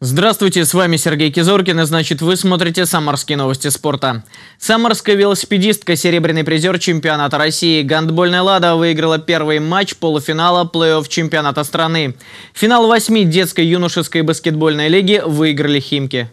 Здравствуйте, с вами Сергей Кизоркин, и значит вы смотрите «Самарские новости спорта». Самарская велосипедистка, серебряный призер чемпионата России гандбольная «Лада» выиграла первый матч полуфинала плей-офф чемпионата страны. Финал восьми детской юношеской баскетбольной лиги выиграли «Химки».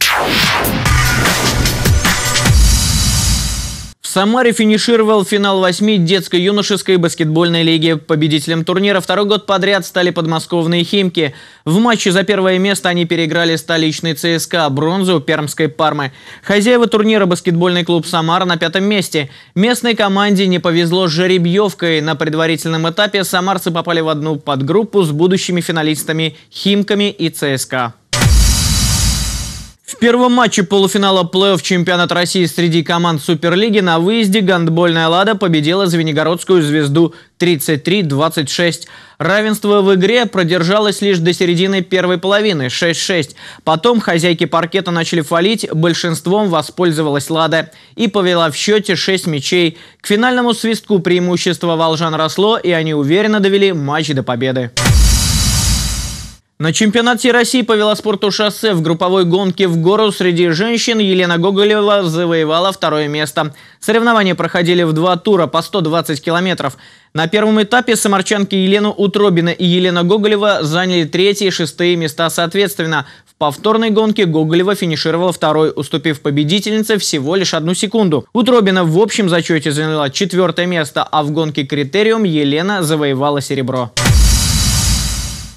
Самаре финишировал финал восьми детско-юношеской баскетбольной лиги. Победителем турнира второй год подряд стали подмосковные «Химки». В матче за первое место они переиграли столичный ЦСКА, бронзу пермской «Пармы». Хозяева турнира баскетбольный клуб «Самара» на пятом месте. Местной команде не повезло с жеребьевкой. На предварительном этапе самарцы попали в одну подгруппу с будущими финалистами «Химками» и «ЦСКА». В первом матче полуфинала плей-офф чемпионат России среди команд Суперлиги на выезде гандбольная «Лада» победила Звенигородскую «Звезду» 33-26. Равенство в игре продержалось лишь до середины первой половины – 6-6. Потом хозяйки паркета начали фалить, большинством воспользовалась «Лада» и повела в счете 6 мячей. К финальному свистку преимущество «Волжан» росло, и они уверенно довели матч до победы. На чемпионате России по велоспорту шоссе в групповой гонке в гору среди женщин Елена Гоголева завоевала второе место. Соревнования проходили в два тура по 120 километров. На первом этапе самарчанки Елену Утробина и Елена Гоголева заняли третье и шестые места соответственно. В повторной гонке Гоголева финишировала второй, уступив победительнице всего лишь одну секунду. Утробина в общем зачете заняла четвертое место, а в гонке «Критериум» Елена завоевала серебро.